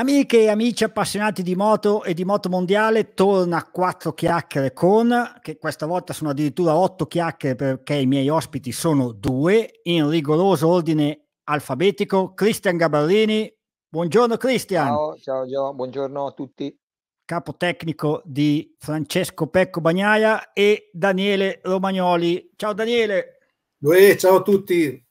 Amiche e amici appassionati di moto e di moto mondiale, torna a quattro chiacchiere con, che questa volta sono addirittura otto chiacchiere perché i miei ospiti sono due, in rigoroso ordine alfabetico, Cristian Gabarrini. Buongiorno Cristian. Ciao, ciao Gio, buongiorno a tutti. Capo tecnico di Francesco Pecco Bagnaia e Daniele Romagnoli. Ciao Daniele. Uè, ciao a tutti.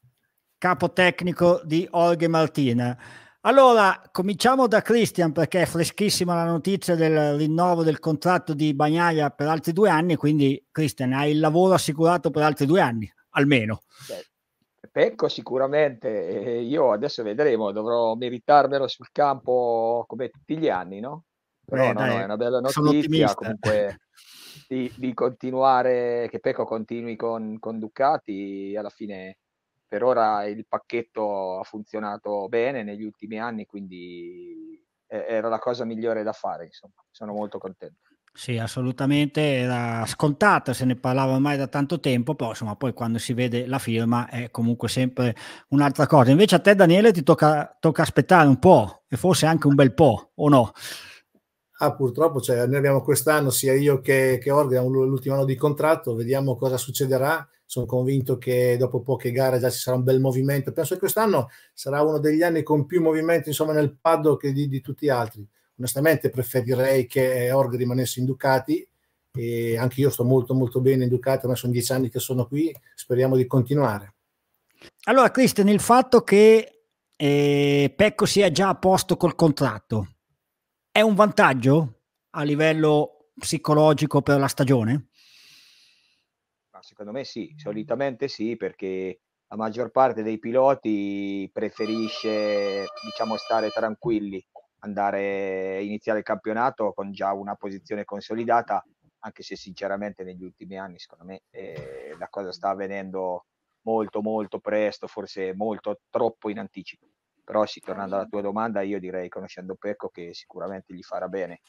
Capo tecnico di Orge Martina. Allora, cominciamo da Christian perché è freschissima la notizia del rinnovo del contratto di Bagnaia per altri due anni, quindi Christian hai il lavoro assicurato per altri due anni, almeno. Beh, pecco sicuramente, io adesso vedremo, dovrò meritarmelo sul campo come tutti gli anni, no? Però eh, no, dai, no, è una bella notizia comunque di, di, continuare, che Pecco continui con, con Ducati, alla fine per ora il pacchetto ha funzionato bene negli ultimi anni, quindi era la cosa migliore da fare, insomma, sono molto contento. Sì, assolutamente, era scontata, se ne parlava ormai da tanto tempo, però insomma poi quando si vede la firma è comunque sempre un'altra cosa. Invece a te Daniele ti tocca, tocca aspettare un po' e forse anche un bel po', o no? Ah, purtroppo, cioè, noi abbiamo quest'anno sia io che, che Orga l'ultimo anno di contratto, vediamo cosa succederà sono convinto che dopo poche gare già ci sarà un bel movimento. Penso che quest'anno sarà uno degli anni con più movimento insomma, nel paddock di, di tutti gli altri. Onestamente preferirei che Org rimanesse in Ducati e anche io sto molto molto bene in Ducati, ma sono dieci anni che sono qui, speriamo di continuare. Allora Cristian, il fatto che eh, Pecco sia già a posto col contratto è un vantaggio a livello psicologico per la stagione? secondo me sì, solitamente sì, perché la maggior parte dei piloti preferisce diciamo, stare tranquilli, andare a iniziare il campionato con già una posizione consolidata, anche se sinceramente negli ultimi anni secondo me eh, la cosa sta avvenendo molto molto presto, forse molto troppo in anticipo. Però sì, tornando alla tua domanda, io direi conoscendo Pecco che sicuramente gli farà bene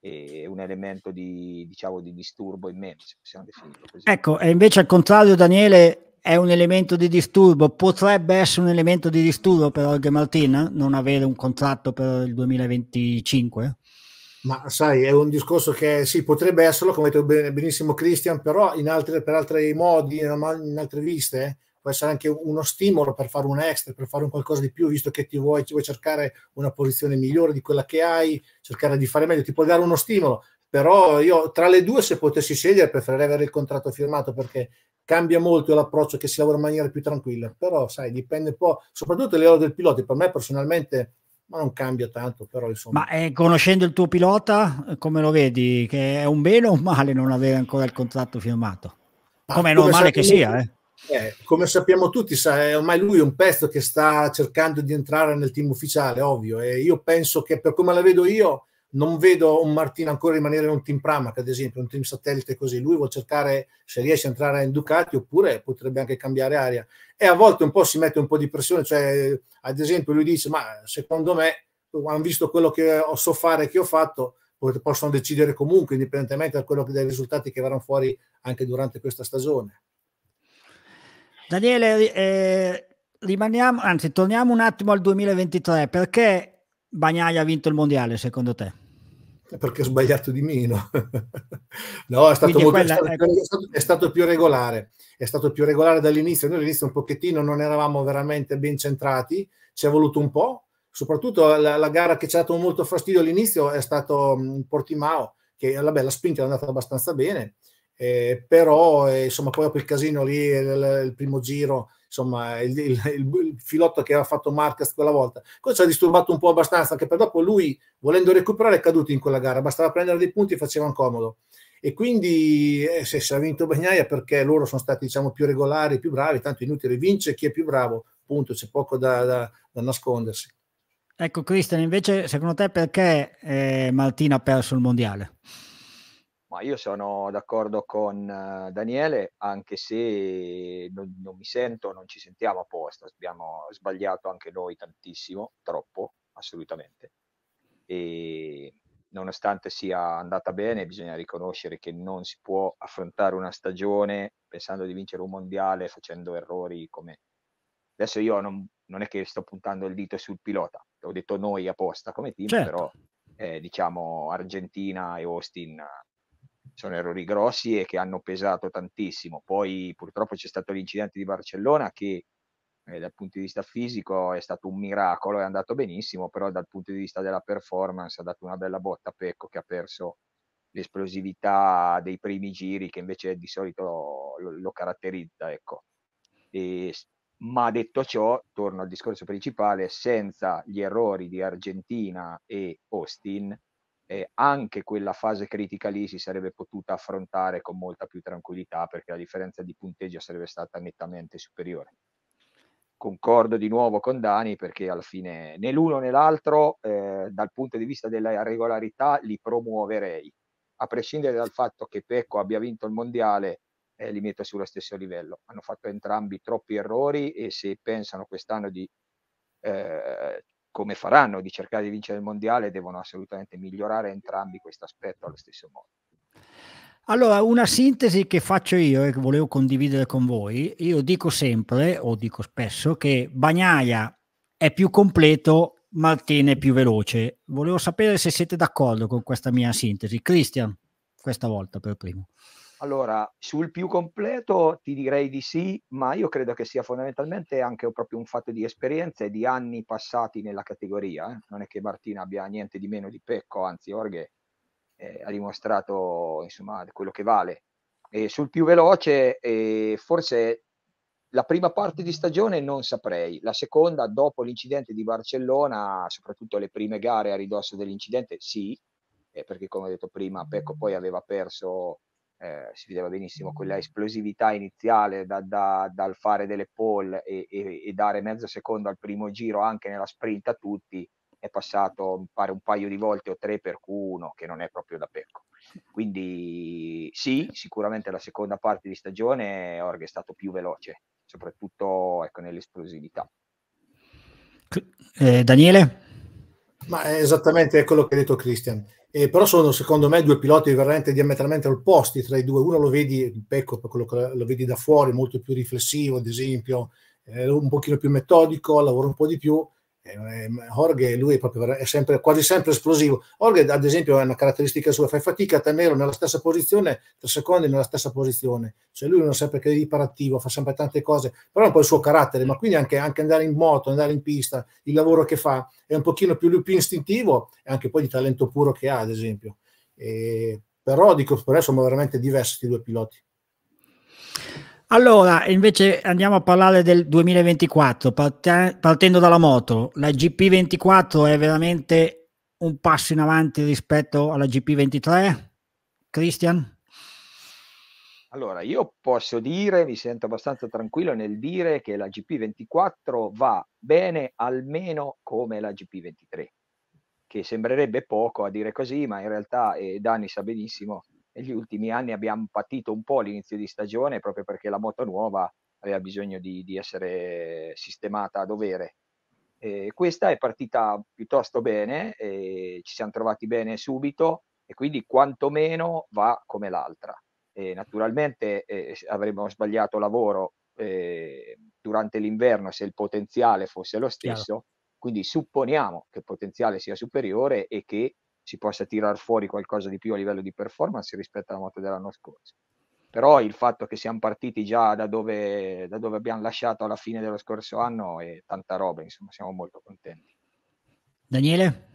e un elemento di, diciamo, di disturbo in me, se possiamo definirlo così. Ecco, e invece al contrario Daniele è un elemento di disturbo, potrebbe essere un elemento di disturbo per Olga Martina non avere un contratto per il 2025? Ma sai, è un discorso che sì, potrebbe esserlo, come ha detto benissimo Christian, però in altre, per altri modi, in, in altre viste, può essere anche uno stimolo per fare un extra, per fare un qualcosa di più, visto che ti vuoi, ti vuoi cercare una posizione migliore di quella che hai, cercare di fare meglio, ti può dare uno stimolo, però io tra le due se potessi scegliere preferirei avere il contratto firmato perché cambia molto l'approccio che si lavora in maniera più tranquilla, però sai, dipende un po', soprattutto le ore del pilota, per me personalmente ma non cambia tanto, però insomma. Ma eh, conoscendo il tuo pilota, eh, come lo vedi? Che è un bene o un male non avere ancora il contratto firmato? Com'è come è normale che sia, eh? Eh, come sappiamo tutti, sa, eh, ormai lui è un pezzo che sta cercando di entrare nel team ufficiale, ovvio. E io penso che per come la vedo io, non vedo un Martino ancora rimanere in un team Pramac, ad esempio, un team satellite così. Lui vuole cercare se riesce a entrare in Ducati oppure potrebbe anche cambiare aria. E a volte un po' si mette un po' di pressione, cioè, ad esempio, lui dice: Ma secondo me hanno visto quello che so fare, che ho fatto, possono decidere comunque, indipendentemente da quello che, dai risultati che verranno fuori anche durante questa stagione. Daniele, eh, rimaniamo, anzi, torniamo un attimo al 2023. Perché Bagnaia ha vinto il mondiale, secondo te? Perché ho sbagliato di meno. no, è stato, molto, quella, è, stato, ecco. è, stato, è stato, più regolare. È stato più regolare dall'inizio. Noi all'inizio un pochettino non eravamo veramente ben centrati, ci è voluto un po'. Soprattutto la, la gara che ci ha dato molto fastidio all'inizio è stato um, Portimao, che vabbè, la spinta è andata abbastanza bene eh, però eh, insomma poi dopo il casino lì, il, il primo giro, insomma il, il, il, filotto che aveva fatto Marquez quella volta, questo ci ha disturbato un po' abbastanza, anche per dopo lui volendo recuperare è caduto in quella gara, bastava prendere dei punti e faceva un comodo. E quindi eh, se si è vinto Bagnaia perché loro sono stati diciamo, più regolari, più bravi, tanto inutile vince chi è più bravo, punto, c'è poco da, da, da nascondersi. Ecco Cristian, invece secondo te perché eh, Martina ha perso il mondiale? Ma io sono d'accordo con eh, Daniele, anche se non, non, mi sento, non ci sentiamo apposta, abbiamo sbagliato anche noi tantissimo, troppo, assolutamente. E nonostante sia andata bene, bisogna riconoscere che non si può affrontare una stagione pensando di vincere un mondiale facendo errori come... Adesso io non, non è che sto puntando il dito sul pilota, l'ho detto noi apposta come team, certo. però eh, diciamo Argentina e Austin sono errori grossi e che hanno pesato tantissimo. Poi purtroppo c'è stato l'incidente di Barcellona che eh, dal punto di vista fisico è stato un miracolo, è andato benissimo, però dal punto di vista della performance ha dato una bella botta a Pecco che ha perso l'esplosività dei primi giri che invece di solito lo, lo, lo caratterizza. Ecco. E, ma detto ciò, torno al discorso principale, senza gli errori di Argentina e Austin, eh, anche quella fase critica lì si sarebbe potuta affrontare con molta più tranquillità perché la differenza di punteggio sarebbe stata nettamente superiore. Concordo di nuovo con Dani perché alla fine né l'uno né l'altro eh, dal punto di vista della regolarità li promuoverei, a prescindere dal fatto che Pecco abbia vinto il mondiale eh, li metto sullo stesso livello. Hanno fatto entrambi troppi errori e se pensano quest'anno di eh, come faranno di cercare di vincere il mondiale, devono assolutamente migliorare entrambi questo aspetto allo stesso modo. Allora, una sintesi che faccio io e che volevo condividere con voi, io dico sempre, o dico spesso, che Bagnaia è più completo, Martina è più veloce. Volevo sapere se siete d'accordo con questa mia sintesi. Christian, questa volta per primo. Allora, sul più completo ti direi di sì, ma io credo che sia fondamentalmente anche proprio un fatto di esperienza e di anni passati nella categoria. Eh. Non è che Martina abbia niente di meno di Pecco, anzi Orghe eh, ha dimostrato insomma, quello che vale. E sul più veloce, eh, forse la prima parte di stagione non saprei, la seconda dopo l'incidente di Barcellona, soprattutto le prime gare a ridosso dell'incidente, sì, eh, perché come ho detto prima Pecco poi aveva perso eh, si vedeva benissimo quella mm. esplosività iniziale da, da, dal fare delle pole e, e, e, dare mezzo secondo al primo giro anche nella sprint a tutti, è passato pare un paio di volte o tre per Q1 che non è proprio da pecco. Quindi sì, eh. sicuramente la seconda parte di stagione Org è stato più veloce, soprattutto ecco, nell'esplosività. Eh, Daniele? Ma è esattamente quello che ha detto Christian. Eh, però sono secondo me due piloti veramente diametralmente opposti tra i due. Uno lo vedi, Pecco, quello che lo vedi da fuori, molto più riflessivo, ad esempio, eh, un pochino più metodico, lavora un po' di più. Eh, Jorge lui è, proprio, è sempre, quasi sempre esplosivo. Jorge ad esempio è una caratteristica sua, fai fatica a tenerlo nella stessa posizione, tre secondi nella stessa posizione, cioè lui non è sempre che è iperattivo, fa sempre tante cose, però è un po' il suo carattere, ma quindi anche, anche andare in moto, andare in pista, il lavoro che fa è un pochino più, più istintivo e anche poi di talento puro che ha ad esempio. E, eh, però dico, per adesso sono veramente diversi questi due piloti. Allora, invece andiamo a parlare del 2024, partendo dalla moto. La GP24 è veramente un passo in avanti rispetto alla GP23? Christian? Allora, io posso dire, mi sento abbastanza tranquillo nel dire che la GP24 va bene almeno come la GP23, che sembrerebbe poco a dire così, ma in realtà e eh, Dani sa benissimo negli ultimi anni abbiamo patito un po' l'inizio di stagione proprio perché la moto nuova aveva bisogno di, di essere sistemata a dovere. Eh, questa è partita piuttosto bene, eh, ci siamo trovati bene subito e quindi quantomeno va come l'altra. Eh, naturalmente avremmo sbagliato lavoro eh, durante l'inverno se il potenziale fosse lo stesso, Chiaro. quindi supponiamo che il potenziale sia superiore e che si possa tirar fuori qualcosa di più a livello di performance rispetto alla moto dell'anno scorso. Però il fatto che siamo partiti già da dove, da dove abbiamo lasciato alla fine dello scorso anno è tanta roba, insomma siamo molto contenti. Daniele?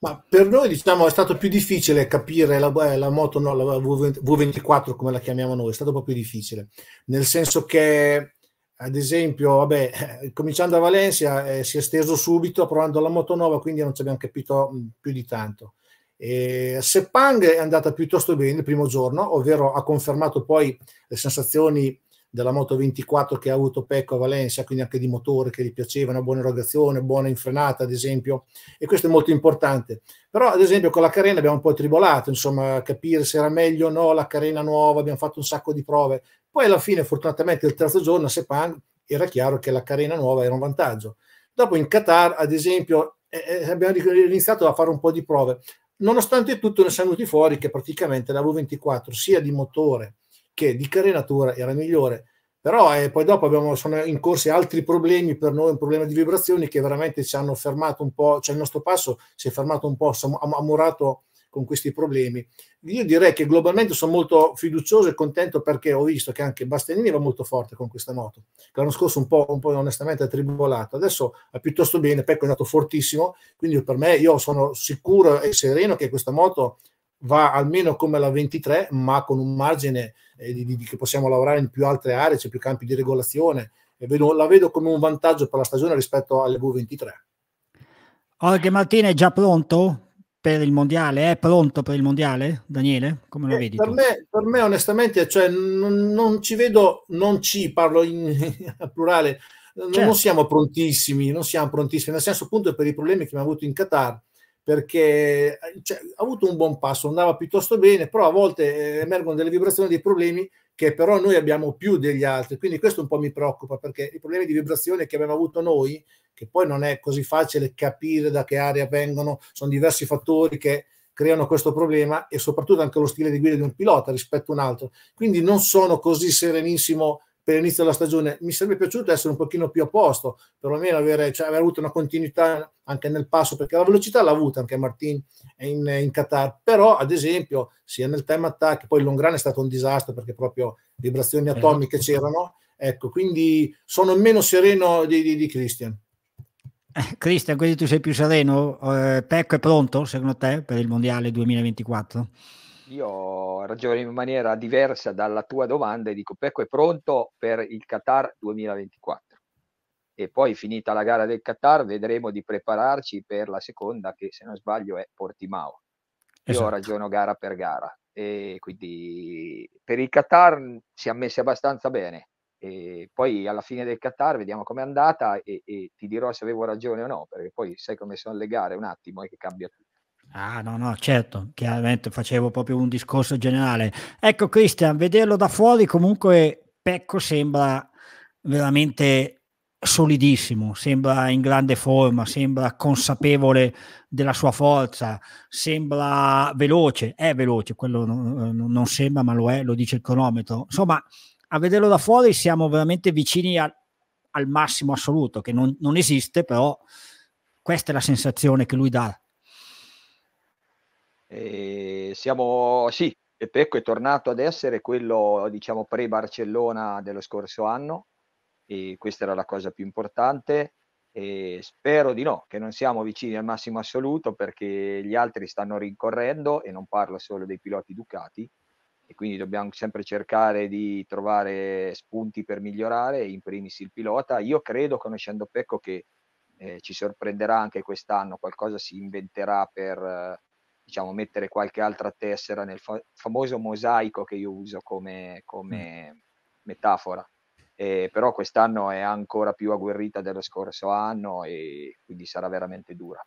Ma per noi diciamo, è stato più difficile capire la, eh, la moto, no, la V24 come la chiamiamo noi, è stato un po' più difficile, nel senso che ad esempio, vabbè, eh, cominciando a Valencia eh, si è steso subito provando la moto nuova, quindi non ci abbiamo capito mh, mm, più di tanto. E Sepang è andata piuttosto bene il primo giorno, ovvero ha confermato poi le sensazioni della moto 24 che ha avuto Pecco a Valencia, quindi anche di motore che gli piaceva, una buona erogazione, buona infrenata ad esempio, e questo è molto importante. Però ad esempio con la carena abbiamo un po' tribolato, insomma, capire se era meglio o no la carena nuova, abbiamo fatto un sacco di prove, poi alla fine, fortunatamente, il terzo giorno a Sepang era chiaro che la carena nuova era un vantaggio. Dopo in Qatar, ad esempio, eh, eh abbiamo iniziato a fare un po' di prove. Nonostante tutto, ne siamo venuti fuori che praticamente la V24, sia di motore che di carenatura, era migliore. Però eh, poi dopo abbiamo, sono in corso altri problemi per noi, un problema di vibrazioni che veramente ci hanno fermato un po', cioè il nostro passo si è fermato un po', siamo ammurato con questi problemi. Io direi che globalmente sono molto fiducioso e contento perché ho visto che anche Bastianini va molto forte con questa moto, l'anno scorso un po', un po' onestamente attribolato, adesso è piuttosto bene, Pecco è andato fortissimo, quindi per me io sono sicuro e sereno che questa moto va almeno come la 23, ma con un margine eh, di, di, che possiamo lavorare in più altre aree, c'è più campi di regolazione, e vedo, la vedo come un vantaggio per la stagione rispetto alle V23. Olga Martina è già pronto? per il mondiale? È pronto per il mondiale, Daniele? Come lo eh, vedi? Per me, per me, onestamente, cioè, non, non, ci vedo, non ci parlo in plurale. Certo. Non siamo prontissimi, non siamo prontissimi, nel senso appunto per i problemi che abbiamo avuto in Qatar, perché cioè, ha avuto un buon passo, andava piuttosto bene, però a volte eh, emergono delle vibrazioni, dei problemi che però noi abbiamo più degli altri, quindi questo un po' mi preoccupa perché i problemi di vibrazione che abbiamo avuto noi che poi non è così facile capire da che area vengono, sono diversi fattori che creano questo problema e soprattutto anche lo stile di guida di un pilota rispetto a un altro. Quindi non sono così serenissimo per l'inizio della stagione. Mi sarebbe piaciuto essere un pochino più a posto, perlomeno avere, cioè, aver avuto una continuità anche nel passo, perché la velocità l'ha avuta anche Martin in, in Qatar, però ad esempio sia nel tema attacchi, poi il Longrana è stato un disastro perché proprio vibrazioni certo. atomiche c'erano, ecco, quindi sono meno sereno di, di, di Christian. Cristian, quindi tu sei più sereno? Eh, Pecco è pronto secondo te per il Mondiale 2024? Io ragiono in maniera diversa dalla tua domanda e dico Pecco è pronto per il Qatar 2024 e poi finita la gara del Qatar vedremo di prepararci per la seconda che se non sbaglio è Portimao. Io esatto. ragiono gara per gara e quindi per il Qatar si è messi abbastanza bene e poi alla fine del Qatar vediamo com'è andata e, e, ti dirò se avevo ragione o no, perché poi sai come sono le gare un attimo e eh, che cambia tutto. Ah no, no, certo, chiaramente facevo proprio un discorso generale. Ecco Cristian, vederlo da fuori comunque Pecco sembra veramente solidissimo, sembra in grande forma, sembra consapevole della sua forza, sembra veloce, è veloce, quello non, non sembra ma lo è, lo dice il cronometro. Insomma, a vederlo da fuori siamo veramente vicini al, al massimo assoluto, che non, non esiste, però questa è la sensazione che lui dà. Eh, siamo, sì, Pecco è tornato ad essere quello, diciamo, pre-Barcellona dello scorso anno, e questa era la cosa più importante. E spero di no, che non siamo vicini al massimo assoluto perché gli altri stanno rincorrendo e non parlo solo dei piloti Ducati, e quindi dobbiamo sempre cercare di trovare spunti per migliorare, in primis il pilota. Io credo, conoscendo Pecco, che eh, ci sorprenderà anche quest'anno, qualcosa si inventerà per eh, diciamo, mettere qualche altra tessera nel fa- famoso mosaico che io uso come, come mm. metafora. Eh, però quest'anno è ancora più agguerrita dello scorso anno e quindi sarà veramente dura.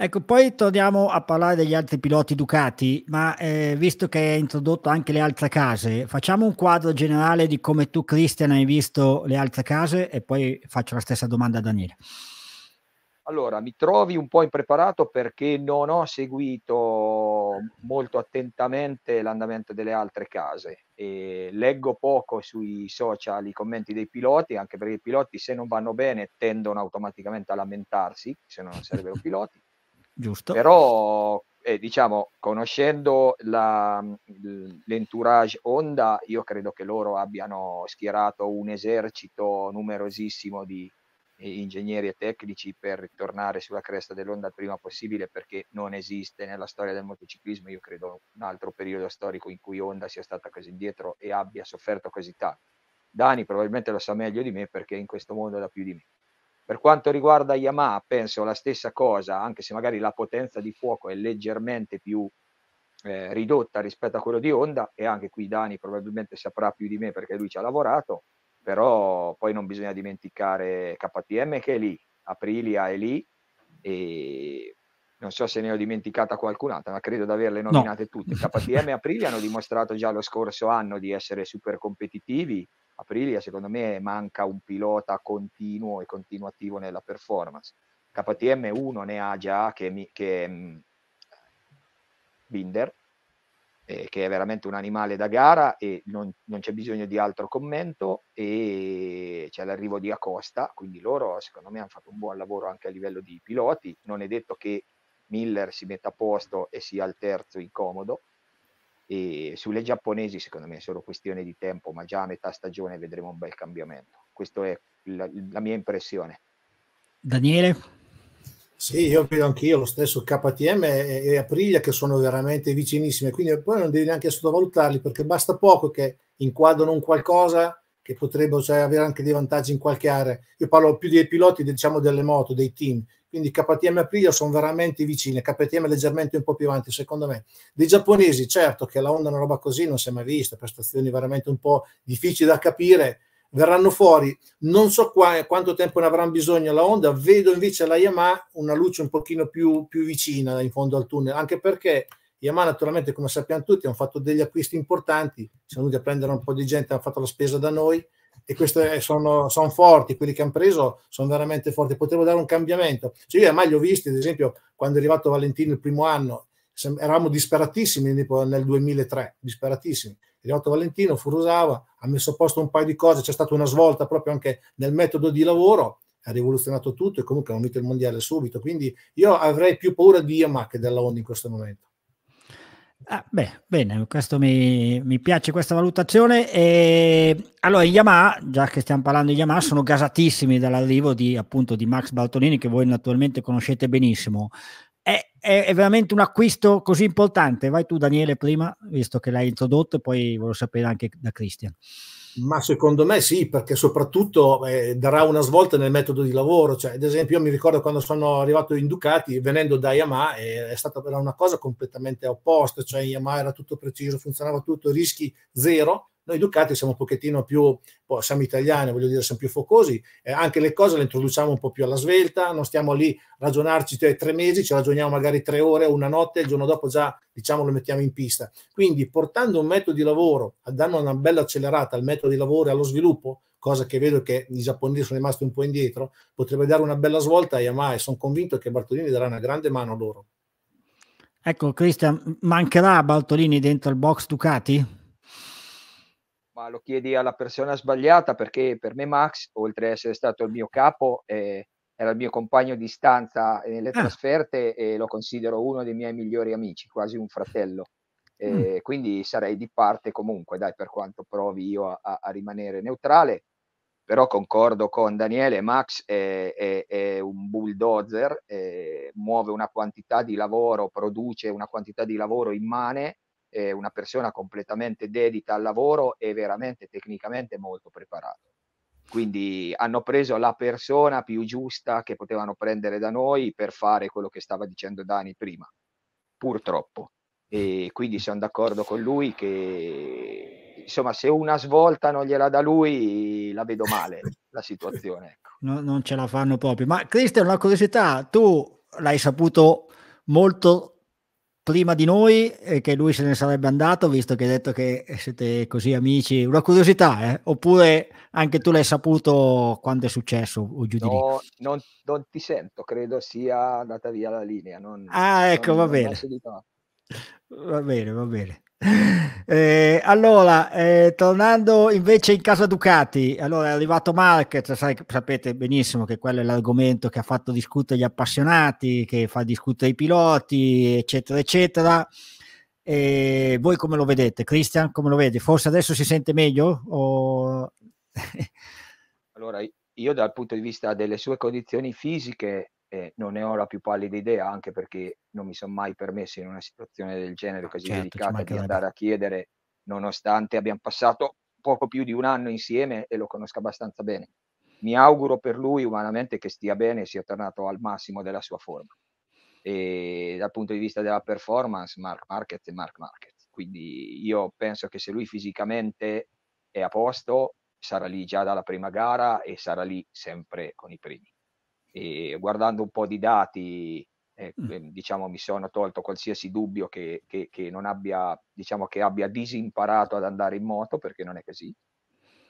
Ecco, poi torniamo a parlare degli altri piloti Ducati, ma eh, visto che hai introdotto anche le altre case, facciamo un quadro generale di come tu, Christian, hai visto le altre case e poi faccio la stessa domanda a Daniele. Allora, mi trovi un po' impreparato perché non ho seguito molto attentamente l'andamento delle altre case e leggo poco sui social i commenti dei piloti, anche perché i piloti se non vanno bene tendono automaticamente a lamentarsi, se non sarebbero piloti Giusto. Però, eh, diciamo, conoscendo la, l'entourage Honda, io credo che loro abbiano schierato un esercito numerosissimo di eh, ingegneri e tecnici per tornare sulla cresta dell'onda il prima possibile perché non esiste nella storia del motociclismo, io credo, un altro periodo storico in cui Honda sia stata così indietro e abbia sofferto così tanto. Dani probabilmente lo sa meglio di me perché in questo mondo da più di me. Per quanto riguarda Yamaha, penso la stessa cosa, anche se magari la potenza di fuoco è leggermente più eh, ridotta rispetto a quello di Honda e anche qui Dani probabilmente saprà più di me perché lui ci ha lavorato, però poi non bisogna dimenticare KTM che è lì, Aprilia è lì e non so se ne ho dimenticata qualcun'altra, ma credo di averle nominate no. tutte. KTM e Aprilia hanno dimostrato già lo scorso anno di essere super competitivi Aprilia secondo me manca un pilota continuo e continuativo nella performance. KTM 1 ne ha già che, che mm, Binder, eh, che è veramente un animale da gara e non, non, c'è bisogno di altro commento e c'è l'arrivo di Acosta, quindi loro secondo me hanno fatto un buon lavoro anche a livello di piloti, non è detto che Miller si metta a posto e sia il terzo incomodo, e sulle giapponesi secondo me è solo questione di tempo, ma già a metà stagione vedremo un bel cambiamento. Questa è la, la mia impressione. Daniele? Sì, io credo anch'io lo stesso, KTM e Aprilia che sono veramente vicinissime, quindi poi non devi neanche sottovalutarli perché basta poco che inquadrano un qualcosa che potrebbero cioè, avere anche dei vantaggi in qualche area. Io parlo più dei piloti, diciamo delle moto, dei team. Quindi KTM e Aprilia sono veramente vicine, KTM leggermente un po' più avanti, secondo me. Dei giapponesi, certo che la Honda è una roba così non si è mai vista, prestazioni veramente un po' difficili da capire, verranno fuori. Non so qua, quanto tempo ne avranno bisogno la Honda, vedo invece la Yamaha una luce un pochino più, più vicina in fondo al tunnel, anche perché Yamaha naturalmente come sappiamo tutti hanno fatto degli acquisti importanti, sono venuti a prendere un po' di gente, hanno fatto la spesa da noi e queste sono, sono forti, quelli che hanno preso sono veramente forti, potevo dare un cambiamento. Cioè, io mai li ho visti, ad esempio quando è arrivato Valentino il primo anno, eravamo disperatissimi nel 2003, disperatissimi. È arrivato Valentino, Furusawa, ha messo a posto un paio di cose, c'è stata una svolta proprio anche nel metodo di lavoro, ha rivoluzionato tutto e comunque ha vinto il mondiale subito. Quindi io avrei più paura di Yamaha che della Honda in questo momento. Ah, beh, bene, questo mi, mi piace questa valutazione. E, allora, in Yamaha, già che stiamo parlando di Yamaha, sono gasatissimi dall'arrivo di, appunto, di Max Baltolini, che voi naturalmente conoscete benissimo. È, è, è, veramente un acquisto così importante? Vai tu, Daniele, prima, visto che l'hai introdotto, e poi volevo sapere anche da Cristian. Ma secondo me sì, perché soprattutto eh, darà una svolta nel metodo di lavoro. Cioè, ad esempio, io mi ricordo quando sono arrivato in Ducati, venendo da Yamaha, è stata una cosa completamente opposta. Cioè, Yamaha era tutto preciso, funzionava tutto, rischi zero, noi Ducati siamo un pochettino più, boh, siamo italiani, voglio dire, siamo più focosi, eh, anche le cose le introduciamo un po' più alla svelta, non stiamo lì a ragionarci cioè, tre mesi, ci ragioniamo magari tre ore, una notte, il giorno dopo già diciamo lo mettiamo in pista. Quindi portando un metodo di lavoro, dando una bella accelerata al metodo di lavoro e allo sviluppo, cosa che vedo che i giapponesi sono rimasti un po' indietro, potrebbe dare una bella svolta a Yamaha e sono convinto che Bartolini darà una grande mano a loro. Ecco, Cristian, mancherà Bartolini dentro il box Ducati? ma lo chiedi alla persona sbagliata perché per me Max, oltre ad essere stato il mio capo, eh, era il mio compagno di stanza nelle ah. trasferte e lo considero uno dei miei migliori amici, quasi un fratello. Eh, mm. Quindi sarei di parte comunque, dai, per quanto provi io a, a, a rimanere neutrale. Però concordo con Daniele, Max è, è, è un bulldozer, eh, muove una quantità di lavoro, produce una quantità di lavoro immane è eh, una persona completamente dedita al lavoro e veramente tecnicamente molto preparato. Quindi hanno preso la persona più giusta che potevano prendere da noi per fare quello che stava dicendo Dani prima, purtroppo. E quindi sono d'accordo con lui che insomma se una svolta non gliela dà lui la vedo male la situazione. Ecco. No, non ce la fanno proprio. Ma Cristian, una curiosità, tu l'hai saputo molto prima di noi e che lui se ne sarebbe andato, visto che hai detto che siete così amici. Una curiosità, eh? oppure anche tu l'hai saputo quando è successo o giù no, lì? Non, non ti sento, credo sia andata via la linea. Non, ah, ecco, non, va bene. Va bene, va bene. Eh, allora, eh, tornando invece in casa Ducati, allora è arrivato Marquez, sai, sapete benissimo che quello è l'argomento che ha fatto discutere gli appassionati, che fa discutere i piloti, eccetera, eccetera. E eh, voi come lo vedete? Christian, come lo vedi? Forse adesso si sente meglio? O... allora, io dal punto di vista delle sue condizioni fisiche eh, non ne ho la più pallida idea, anche perché non mi sono mai permesso in una situazione del genere ah, così certo, delicata di andare a chiedere, nonostante abbiamo passato poco più di un anno insieme e lo conosco abbastanza bene. Mi auguro per lui umanamente che stia bene e sia tornato al massimo della sua forma. E dal punto di vista della performance, Mark Market e Mark Market. Quindi io penso che se lui fisicamente è a posto, sarà lì già dalla prima gara e sarà lì sempre con i primi e guardando un po' di dati eh, mm. ehm, diciamo mi sono tolto qualsiasi dubbio che, che, che, non abbia diciamo che abbia disimparato ad andare in moto perché non è così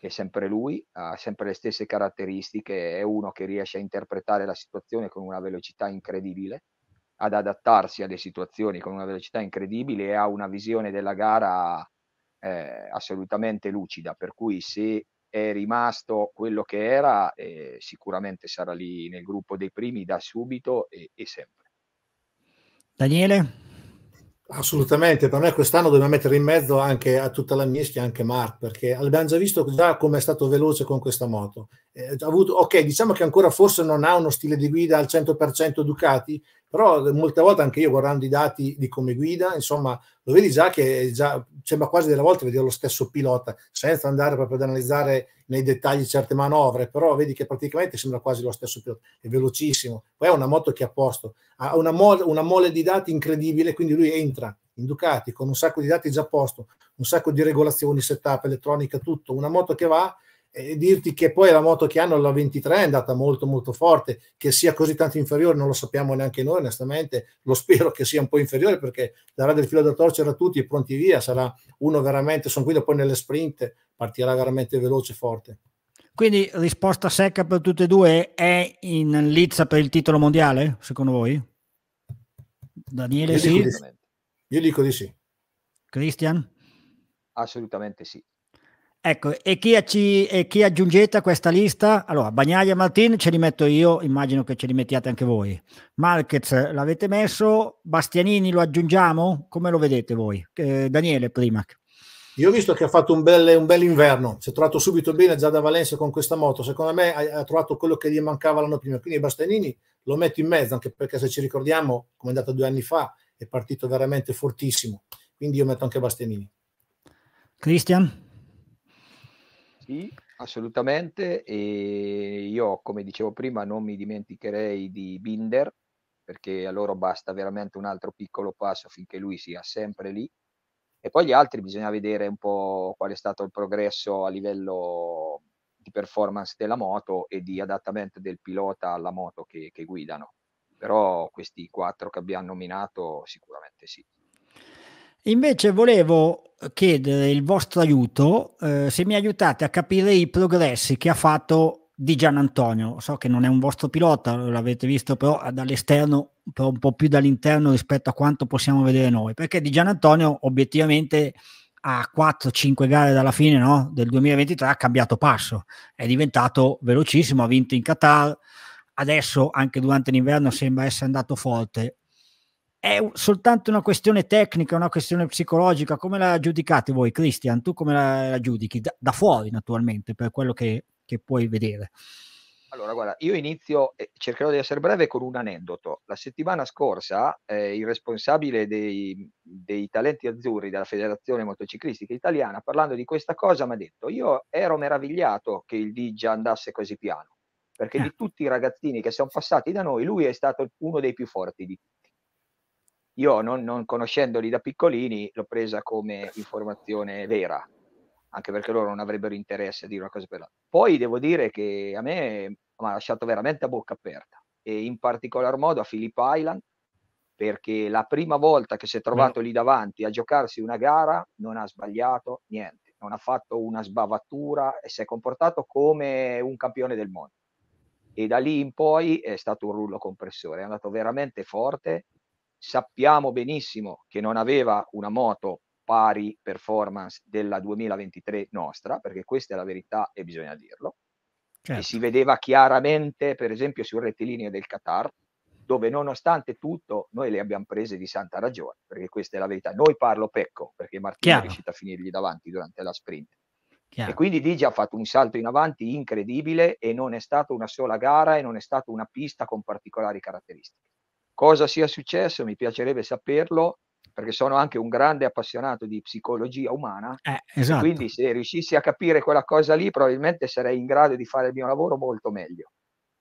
è sempre lui ha sempre le stesse caratteristiche è uno che riesce a interpretare la situazione con una velocità incredibile ad adattarsi alle situazioni con una velocità incredibile e ha una visione della gara eh, assolutamente lucida per cui se è rimasto quello che era, eh, sicuramente sarà lì nel gruppo dei primi da subito e, e sempre. Daniele? Assolutamente, per me quest'anno dobbiamo mettere in mezzo anche a tutta la mischia, anche Mark, perché abbiamo già visto già come è stato veloce con questa moto. Eh, avuto, ok, diciamo che ancora forse non ha uno stile di guida al 100% Ducati, però molte volte anche io guardando i dati di come guida, insomma, lo vedi già che già, sembra quasi delle volte vedere lo stesso pilota, senza andare proprio ad analizzare nei dettagli certe manovre, però vedi che praticamente sembra quasi lo stesso pilota, è velocissimo. Poi è una moto che ha posto, ha una, mole, una mole di dati incredibile, quindi lui entra in Ducati con un sacco di dati già a posto, un sacco di regolazioni, setup, elettronica, tutto, una moto che va e dirti che poi la moto che hanno la 23 è andata molto molto forte, che sia così tanto inferiore non lo sappiamo neanche noi onestamente, lo spero che sia un po' inferiore perché darà del filo da torcere a tutti e pronti via, sarà uno veramente, sono qui poi nelle sprint, partirà veramente veloce e forte. Quindi risposta secca per tutte e due è in lizza per il titolo mondiale, secondo voi? Daniele io sì? Dico di, io dico di sì. Christian? Assolutamente sì. Ecco, e chi, acci, e chi, aggiungete a questa lista? Allora, Bagnaia e Martin ce li metto io, immagino che ce li mettiate anche voi. Marquez l'avete messo, Bastianini lo aggiungiamo? Come lo vedete voi? Eh, Daniele, prima. Io ho visto che ha fatto un bel, un bel, inverno, si è trovato subito bene già da Valencia con questa moto, secondo me ha, ha trovato quello che gli mancava l'anno prima, quindi Bastianini lo metto in mezzo, anche perché se ci ricordiamo, come è andata due anni fa, è partito veramente fortissimo, quindi io metto anche Bastianini. Cristian? Sì, assolutamente. E io, come dicevo prima, non mi dimenticherei di Binder, perché a loro basta veramente un altro piccolo passo finché lui sia sempre lì. E poi gli altri bisogna vedere un po' qual è stato il progresso a livello di performance della moto e di adattamento del pilota alla moto che, che guidano. Però questi quattro che abbiamo nominato sicuramente sì. Invece volevo chiedere il vostro aiuto, eh, se mi aiutate a capire i progressi che ha fatto di Gian Antonio. So che non è un vostro pilota, l'avete visto però dall'esterno, però un po' più dall'interno rispetto a quanto possiamo vedere noi, perché di Gian Antonio obiettivamente a 4-5 gare dalla fine no? del 2023 ha cambiato passo, è diventato velocissimo, ha vinto in Qatar, adesso anche durante l'inverno sembra essere andato forte è soltanto una questione tecnica, una questione psicologica. Come la giudicate voi, Christian? Tu come la, la giudichi? Da, da, fuori, naturalmente, per quello che, che puoi vedere. Allora, guarda, io inizio, eh, cercherò di essere breve con un aneddoto. La settimana scorsa eh, il responsabile dei, dei, talenti azzurri della Federazione Motociclistica Italiana, parlando di questa cosa, mi ha detto, io ero meravigliato che il DJ andasse così piano, perché di eh. tutti i ragazzini che sono passati da noi, lui è stato uno dei più forti di tutti. Io non, non conoscendoli da piccolini l'ho presa come informazione vera, anche perché loro non avrebbero interesse a dire una cosa per l'altra. Poi devo dire che a me mi ha lasciato veramente a bocca aperta, e in particolar modo a Philip Island, perché la prima volta che si è trovato mm. lì davanti a giocarsi una gara non ha sbagliato niente, non ha fatto una sbavatura e si è comportato come un campione del mondo. E da lì in poi è stato un rullo compressore, è andato veramente forte sappiamo benissimo che non aveva una moto pari performance della 2023 nostra, perché questa è la verità e bisogna dirlo. Certo. E si certo. vedeva chiaramente, per esempio, sul rettilineo del Qatar, dove nonostante tutto noi le abbiamo prese di santa ragione, perché questa è la verità. Noi parlo Pecco, perché Martino Chiaro. è riuscito a finirgli davanti durante la sprint. Chiaro. E quindi Digi ha fatto un salto in avanti incredibile e non è stata una sola gara e non è stata una pista con particolari caratteristiche. Cosa sia successo mi piacerebbe saperlo perché sono anche un grande appassionato di psicologia umana, eh, esatto. quindi se riuscissi a capire quella cosa lì probabilmente sarei in grado di fare il mio lavoro molto meglio.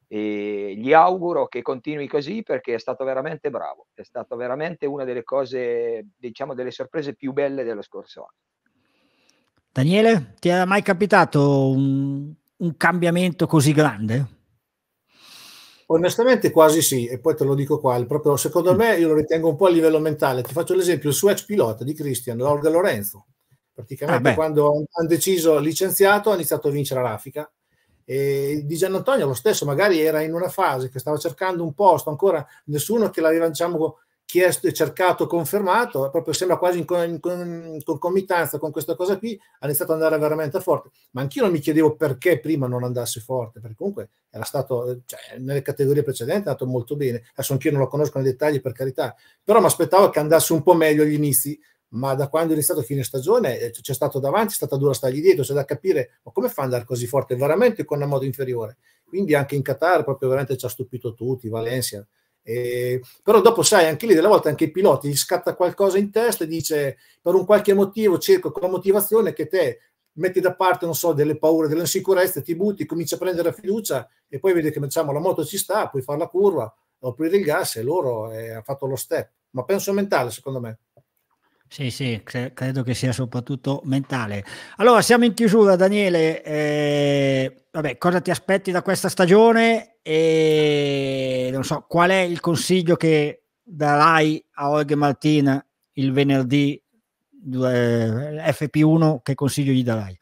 E gli auguro che continui così perché è stato veramente bravo, è stata veramente una delle cose, diciamo, delle sorprese più belle dello scorso anno. Daniele, ti è mai capitato un, un cambiamento così grande? Onestamente quasi sì, e poi te lo dico qua, proprio, secondo mm. me io lo ritengo un po' a livello mentale, ti faccio l'esempio, il suo ex pilota di Christian, Lorga Lorenzo, praticamente ah, quando hanno deciso licenziato ha iniziato a vincere la raffica e di Giannantonio lo stesso magari era in una fase che stava cercando un posto ancora nessuno che l'aveva diciamo, chiesto e cercato, confermato, proprio sembra quasi in, concomitanza con questa cosa qui, ha iniziato ad andare veramente forte. Ma anch'io non mi chiedevo perché prima non andasse forte, perché comunque era stato, cioè, nelle categorie precedenti è andato molto bene. Adesso anch'io non lo conosco nei dettagli, per carità, però mi aspettavo che andasse un po' meglio agli inizi. Ma da quando è iniziato fine stagione eh, c'è stato davanti, è stata dura stargli dietro, c'è da capire ma come fa ad andare così forte, veramente con una moto inferiore. Quindi anche in Qatar proprio veramente ci ha stupito tutti, Valencia, eh, però dopo sai, anche lì delle volte anche i piloti gli scatta qualcosa in testa e dice per un qualche motivo cerco con la motivazione che te metti da parte, non so, delle paure, delle insicurezze, ti butti, cominci a prendere fiducia e poi vedi che diciamo, la moto ci sta, puoi fare la curva, aprire il gas e loro eh, hanno fatto lo step. Ma penso mentale, secondo me. Sì, sì, credo che sia soprattutto mentale. Allora, siamo in chiusura, Daniele. Eh, vabbè, cosa ti aspetti da questa stagione? E non so, qual è il consiglio che darai a Olga Martina il venerdì eh, FP1? Che consiglio gli darai?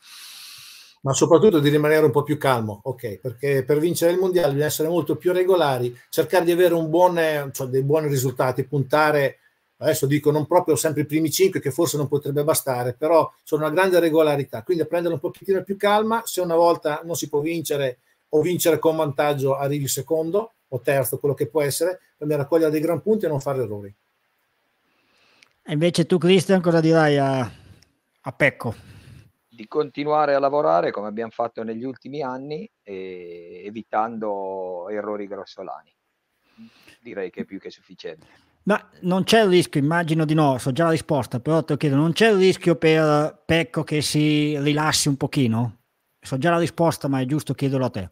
Ma soprattutto di rimanere un po' più calmo, ok? Perché per vincere il mondiale bisogna essere molto più regolari, cercare di avere buone, cioè dei buoni risultati, puntare adesso dico non proprio sempre i primi cinque che forse non potrebbe bastare, però sono una grande regolarità, quindi a prendere un pochettino più calma, se una volta non si può vincere o vincere con vantaggio arrivi secondo o terzo, quello che può essere, per raccogliere dei gran punti e non fare errori. E invece tu Christian cosa dirai a, a Pecco? Di continuare a lavorare come abbiamo fatto negli ultimi anni, evitando errori grossolani direi che è più che sufficiente. Ma non c'è il rischio, immagino di no, so già la risposta, però te lo chiedo, non c'è il rischio per Pecco che si rilassi un pochino? So già la risposta, ma è giusto chiederlo a te.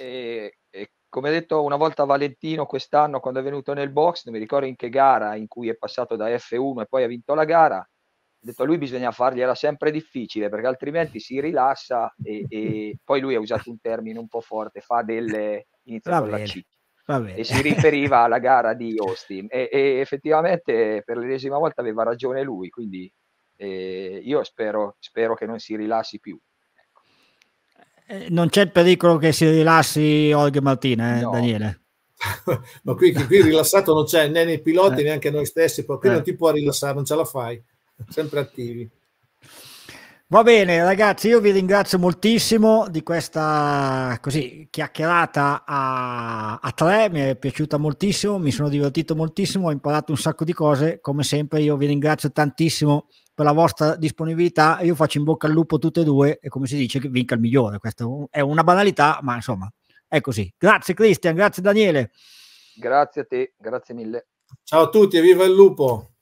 E, e come detto una volta Valentino quest'anno quando è venuto nel box, non mi ricordo in che gara, in cui è passato da F1 e poi ha vinto la gara, ha detto a lui bisogna fargliela sempre difficile perché altrimenti si rilassa e, e poi lui ha usato un termine un po' forte, fa delle... inizia con la C e si riferiva alla gara di Austin e, e effettivamente per l'ennesima volta aveva ragione lui, quindi eh, io spero, spero, che non si rilassi più. Ecco. Eh, eh, non c'è il pericolo che si rilassi Olga Martina, eh, no. Daniele? Ma qui, qui, rilassato non c'è né nei piloti eh. neanche noi stessi, perché non ti può rilassare, non ce la fai, sempre attivi. Va bene ragazzi, io vi ringrazio moltissimo di questa così, chiacchierata a, a, tre, mi è piaciuta moltissimo, mi sono divertito moltissimo, ho imparato un sacco di cose, come sempre io vi ringrazio tantissimo per la vostra disponibilità, io faccio in bocca al lupo tutte e due e come si dice che vinca il migliore, questa è una banalità ma insomma è così. Grazie Cristian, grazie Daniele. Grazie a te, grazie mille. Ciao a tutti e viva il lupo!